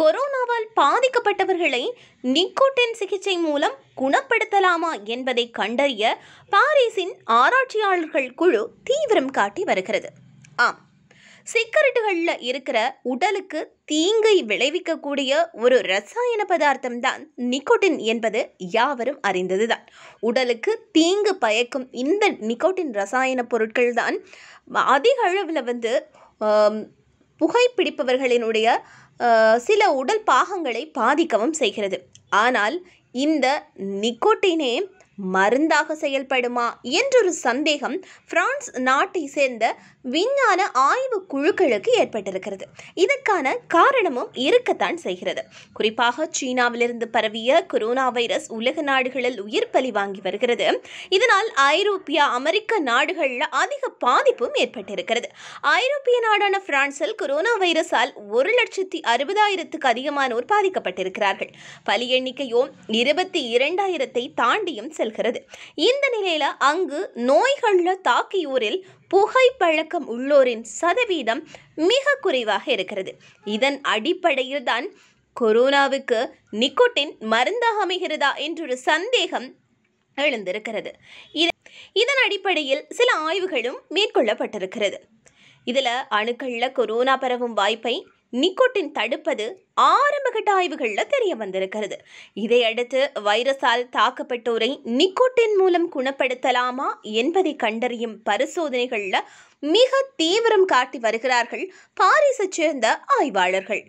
கொரோனாவால் பாதிக்கப்பட்டவர்களை நிக்கோட்டின் சிகிச்சை மூலம் குணப்படுத்தலாமா என்பதை கண்டறிய பாரிஸின் ஆராய்ச்சியாளர்கள் குழு தீவிரம் காட்டி வருகிறது ஆம் சிக்கரெட்டுகளில் இருக்கிற உடலுக்கு தீங்கை விளைவிக்கக்கூடிய ஒரு ரசாயன பதார்த்தம் தான் நிக்கோட்டின் என்பது யாவரும் அறிந்தது தான் உடலுக்கு தீங்கு பயக்கும் இந்த நிக்கோட்டின் ரசாயன பொருட்கள் தான் அதிக அளவில் வந்து புகைப்பிடிப்பவர்களினுடைய சில உடல் பாகங்களை பாதிக்கவும் செய்கிறது ஆனால் இந்த நிக்கோட்டினே மருந்தாக செயல்படுமா என்றொரு சந்தேகம் பிரான்ஸ் நாட்டை சேர்ந்த விஞ்ஞான ஆய்வு குழுக்களுக்கு ஏற்பட்டிருக்கிறது இதற்கான காரணமும் இருக்கத்தான் செய்கிறது குறிப்பாக சீனாவிலிருந்து பரவிய கொரோனா வைரஸ் உலக நாடுகளில் உயிர் பலி வாங்கி வருகிறது இதனால் ஐரோப்பிய அமெரிக்க நாடுகளில் அதிக பாதிப்பும் ஏற்பட்டிருக்கிறது ஐரோப்பிய நாடான பிரான்சில் கொரோனா வைரஸால் ஒரு லட்சத்தி அறுபதாயிரத்துக்கு அதிகமானோர் பாதிக்கப்பட்டிருக்கிறார்கள் பலி எண்ணிக்கையோ இருபத்தி இரண்டாயிரத்தை தாண்டியும் செல்ல செல்கிறது இந்த நிலையில் அங்கு நோய்களில் தாக்கியூரில் புகை பழக்கம் உள்ளோரின் சதவீதம் மிக குறைவாக இருக்கிறது இதன் அடிப்படையில் தான் கொரோனாவுக்கு நிக்கோட்டின் மருந்தாக அமைகிறதா என்றொரு சந்தேகம் எழுந்திருக்கிறது இதன் அடிப்படையில் சில ஆய்வுகளும் மேற்கொள்ளப்பட்டிருக்கிறது இதில் அணுக்களில் கொரோனா பரவும் வாய்ப்பை நிக்கோட்டின் தடுப்பது ஆரம்பகட்ட ஆய்வுகளில் தெரிய வந்திருக்கிறது இதையடுத்து வைரஸால் தாக்கப்பட்டோரை நிக்கோட்டின் மூலம் குணப்படுத்தலாமா என்பதை கண்டறியும் பரிசோதனைகளில் மிக தீவிரம் காட்டி வருகிறார்கள் பாரிஸைச் சேர்ந்த ஆய்வாளர்கள்